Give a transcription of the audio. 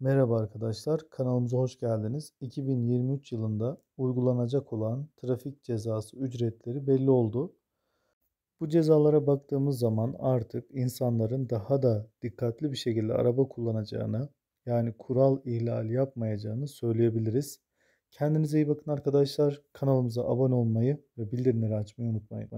Merhaba arkadaşlar, kanalımıza hoş geldiniz. 2023 yılında uygulanacak olan trafik cezası ücretleri belli oldu. Bu cezalara baktığımız zaman artık insanların daha da dikkatli bir şekilde araba kullanacağını, yani kural ihlali yapmayacağını söyleyebiliriz. Kendinize iyi bakın arkadaşlar. Kanalımıza abone olmayı ve bildirimleri açmayı unutmayın.